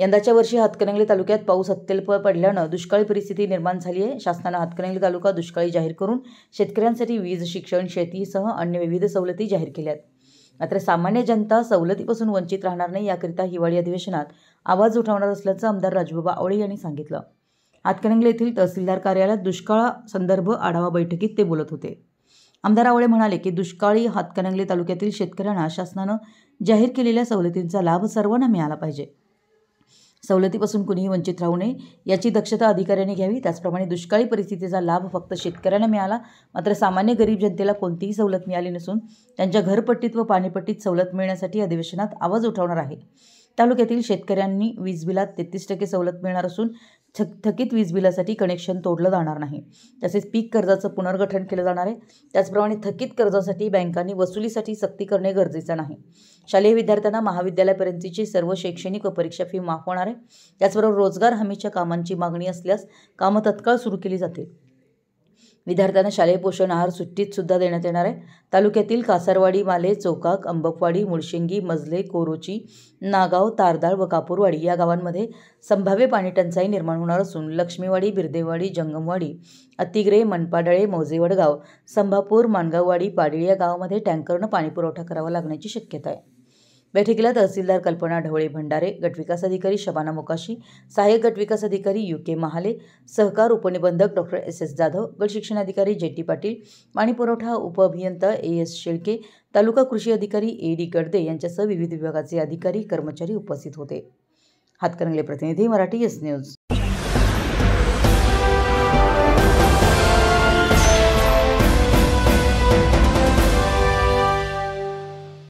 यंदाच्या वर्षी हातकणंगले तालुक्यात पाऊस अत्यल्प पडल्यानं दुष्काळी परिस्थिती निर्माण झाली आहे शासनानं हातकणंगले तालुका दुष्काळी जाहीर करून शेतकऱ्यांसाठी वीज शिक्षण शेतीसह अन्य विविध सवलती जाहीर केल्या मात्र सामान्य जनता सवलतीपासून वंचित राहणार नाही याकरिता हिवाळी अधिवेशनात आवाज उठवणार असल्याचं आमदार राजबाबा आवळे यांनी सांगितलं हातकणंगले येथील तहसीलदार कार्यालयात दुष्काळ संदर्भ आढावा बैठकीत ते बोलत होते आमदार आवळे म्हणाले की दुष्काळी हातकणंगले तालुक्यातील शेतकऱ्यांना शासनानं जाहीर केलेल्या सवलतींचा लाभ सर्वांना मिळाला पाहिजे सवलतीपासून कुणीही वंचित राहू नये याची दक्षता अधिकाऱ्यांनी घ्यावी त्याचप्रमाणे दुष्काळी परिस्थितीचा लाभ फक्त शेतकऱ्यांना मिळाला मात्र सामान्य गरीब जनतेला कोणतीही सवलत मिळाली नसून त्यांच्या घरपट्टीत व पाणीपट्टीत सवलत मिळण्यासाठी अधिवेशनात आवाज उठवणार आहे तालुक्यातील शेतकऱ्यांनी वीज बिलात तेहतीस टक्के सवलत मिळणार असून थक थकीत वीज बिलासाठी कनेक्शन तोडलं जाणार नाही तसेच पीक कर्जाचं पुनर्गठन केलं जाणार आहे त्याचप्रमाणे थकीत कर्जासाठी बँकांनी वसुलीसाठी सक्ती करणे गरजेचं नाही शालेय विद्यार्थ्यांना महाविद्यालयापर्यंतची सर्व शैक्षणिक व परीक्षा फी माफ होणार आहे त्याचबरोबर रोजगार हमीच्या कामांची मागणी असल्यास कामं तत्काळ सुरू केली जातील विद्यार्थ्यांना शालेय पोषण आहार सुट्टीत सुद्धा देण्यात येणार आहे तालुक्यातील कासारवाडी माले चोकाक अंबकवाडी मुळशिंगी मजले कोरोची नागाव तारदाळ व कापूरवाडी या गावांमध्ये संभाव्य पाणी टंचाई निर्माण होणार असून लक्ष्मीवाडी बिर्देवाडी जंगमवाडी अतिग्रे मनपाडळे मौजेवडगाव संभापूर माणगाववाडी पाडळी या गावामध्ये टँकरनं पाणीपुरवठा करावा लागण्याची शक्यता आहे बैठकीला तहसीलदार कल्पना ढवळे भंडारे गटविकास अधिकारी शबाना मोकाशी सहाय्यक गटविकास अधिकारी यू के महाले सहकार उपनिबंधक डॉक्टर एस एस जाधव गट अधिकारी जे टी पाटील पाणीपुरवठा अभियंता ए एस शेळके तालुका कृषी अधिकारी ए डी गडदे यांच्यासह विविध विभागाचे अधिकारी कर्मचारी उपस्थित होते हातकरंगले प्रतिनिधी मराठी एस न्यूज